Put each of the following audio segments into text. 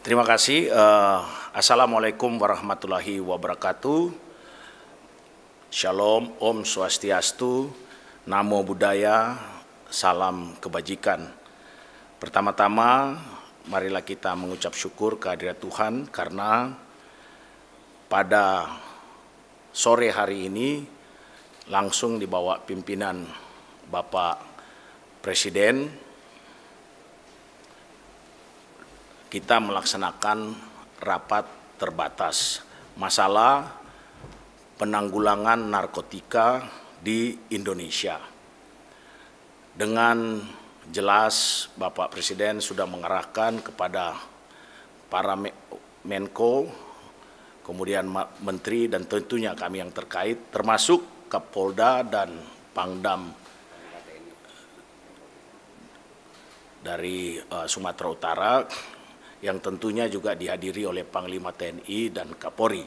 Terima kasih. Eh, Assalamualaikum warahmatullahi wabarakatuh. Shalom, Om Swastiastu, Namo Buddhaya, Salam Kebajikan. Pertama-tama, marilah kita mengucap syukur kehadirat Tuhan karena pada sore hari ini langsung dibawa pimpinan Bapak Presiden kita melaksanakan rapat terbatas masalah penanggulangan narkotika di Indonesia. Dengan jelas Bapak Presiden sudah mengarahkan kepada para Menko, kemudian Menteri dan tentunya kami yang terkait termasuk Kapolda dan Pangdam eh, dari uh, Sumatera Utara yang tentunya juga dihadiri oleh Panglima TNI dan Kapolri.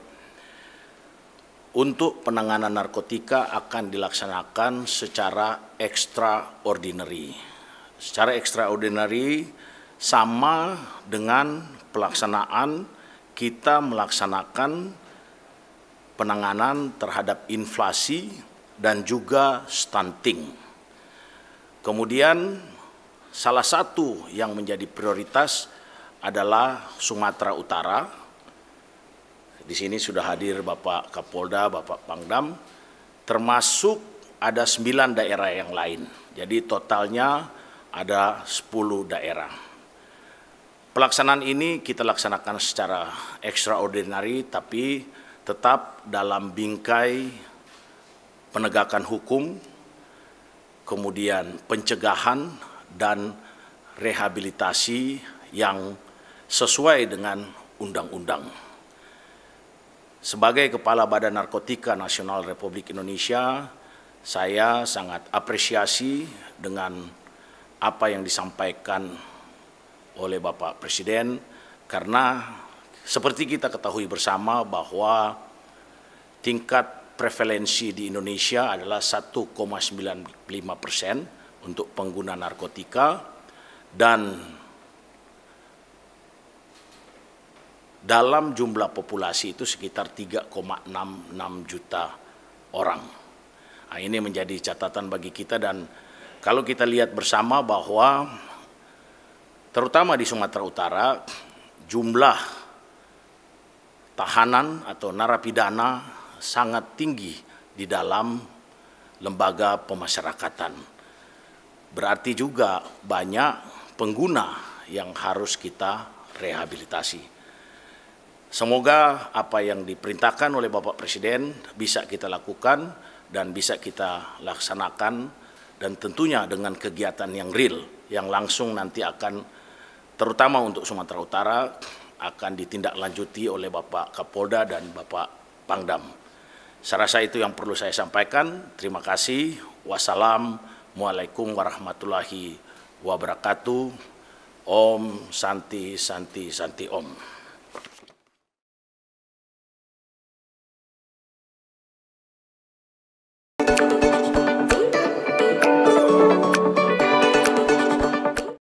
Untuk penanganan narkotika akan dilaksanakan secara extraordinary. Secara extraordinary sama dengan pelaksanaan kita melaksanakan penanganan terhadap inflasi dan juga stunting. Kemudian salah satu yang menjadi prioritas adalah Sumatera Utara. Di sini sudah hadir Bapak Kapolda, Bapak Pangdam, termasuk ada 9 daerah yang lain. Jadi totalnya ada 10 daerah. Pelaksanaan ini kita laksanakan secara extraordinary tapi tetap dalam bingkai penegakan hukum, kemudian pencegahan dan rehabilitasi yang sesuai dengan undang-undang. Sebagai Kepala Badan Narkotika Nasional Republik Indonesia, saya sangat apresiasi dengan apa yang disampaikan oleh Bapak Presiden karena seperti kita ketahui bersama bahwa tingkat prevalensi di Indonesia adalah 1,95 persen untuk pengguna narkotika dan dalam jumlah populasi itu sekitar 3,66 juta orang. Nah, ini menjadi catatan bagi kita dan kalau kita lihat bersama bahwa terutama di Sumatera Utara jumlah tahanan atau narapidana sangat tinggi di dalam lembaga pemasyarakatan. Berarti juga banyak pengguna yang harus kita rehabilitasi. Semoga apa yang diperintahkan oleh Bapak Presiden bisa kita lakukan dan bisa kita laksanakan dan tentunya dengan kegiatan yang real yang langsung nanti akan terutama untuk Sumatera Utara akan ditindaklanjuti oleh Bapak Kapolda dan Bapak Pangdam. Saya rasa itu yang perlu saya sampaikan. Terima kasih. Wassalamualaikum warahmatullahi wabarakatuh. Om Santi Santi Santi Om.